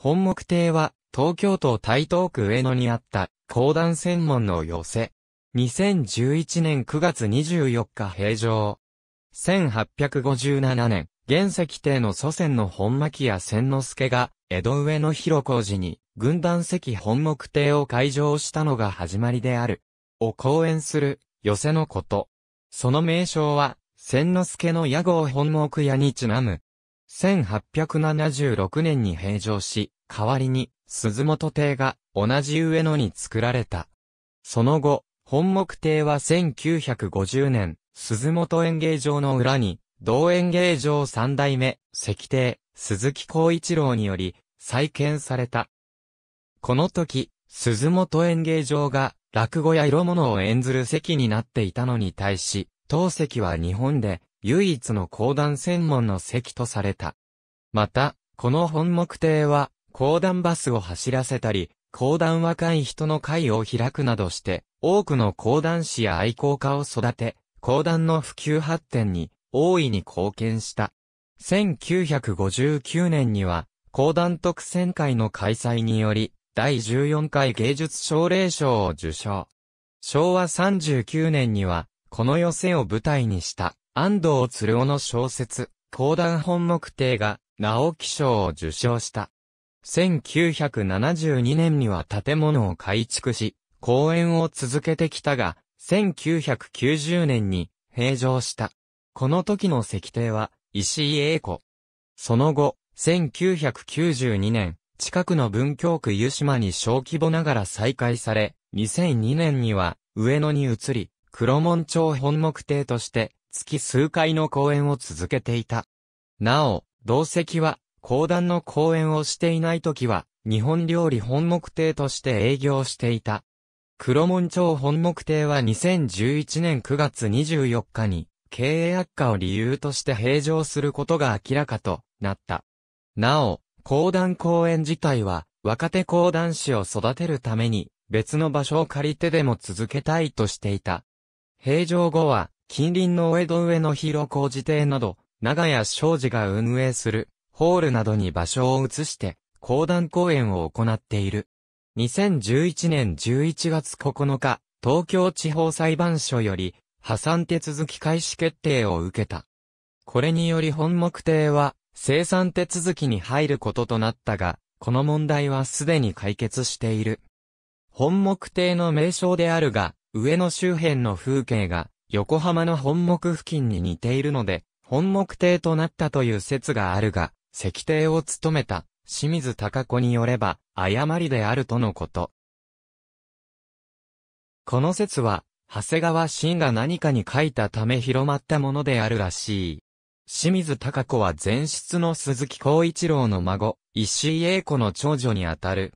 本木亭は、東京都台東区上野にあった、講談専門の寄せ。2011年9月24日平常。1857年、原石邸の祖先の本巻屋千之助が、江戸上野広小寺に、軍団席本木亭を開場したのが始まりである。を講演する、寄せのこと。その名称は、千之助の屋号本木屋にちなむ。1876年に閉城し、代わりに、鈴本邸が同じ上野に作られた。その後、本木邸は1950年、鈴本演芸場の裏に、同演芸場三代目、石邸、鈴木光一郎により、再建された。この時、鈴本演芸場が、落語や色物を演ずる席になっていたのに対し、当席は日本で、唯一の講談専門の席とされた。また、この本目亭は、講談バスを走らせたり、講談若い人の会を開くなどして、多くの講談師や愛好家を育て、講談の普及発展に大いに貢献した。1959年には、講談特選会の開催により、第14回芸術奨励賞を受賞。昭和39年には、この寄せを舞台にした安藤鶴尾の小説、講談本目定が、直木賞を受賞した。1972年には建物を改築し、公演を続けてきたが、1990年に閉場した。この時の石庭は石井英子。その後、1992年、近くの文京区湯島に小規模ながら再開され、2002年には上野に移り、黒門町本目亭として月数回の公演を続けていた。なお、同席は、講談の公演をしていない時は、日本料理本目亭として営業していた。黒門町本目亭は2011年9月24日に、経営悪化を理由として閉場することが明らかとなった。なお、講談公演自体は、若手講談師を育てるために、別の場所を借りてでも続けたいとしていた。閉場後は、近隣の江戸上の広小路邸など、長屋商事が運営する、ホールなどに場所を移して、講談公演を行っている。2011年11月9日、東京地方裁判所より、破産手続き開始決定を受けた。これにより本目定は、生産手続きに入ることとなったが、この問題はすでに解決している。本目定の名称であるが、上の周辺の風景が、横浜の本木付近に似ているので、本木邸となったという説があるが、石邸を務めた清水隆子によれば、誤りであるとのこと。この説は、長谷川慎が何かに書いたため広まったものであるらしい。清水隆子は前室の鈴木光一郎の孫、石井英子の長女にあたる。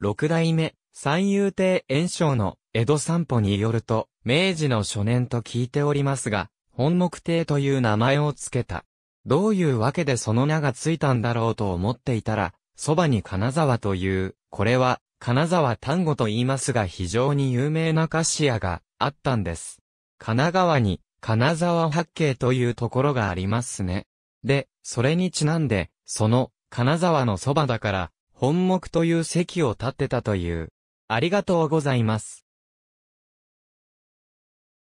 六代目、三遊亭炎章の江戸散歩によると、明治の初年と聞いておりますが、本木亭という名前を付けた。どういうわけでその名がついたんだろうと思っていたら、そばに金沢という、これは、金沢単語と言いますが非常に有名な菓子屋があったんです。神奈川に、金沢八景というところがありますね。で、それにちなんで、その、金沢のそばだから、本木という席を立ってたという。ありがとうございます。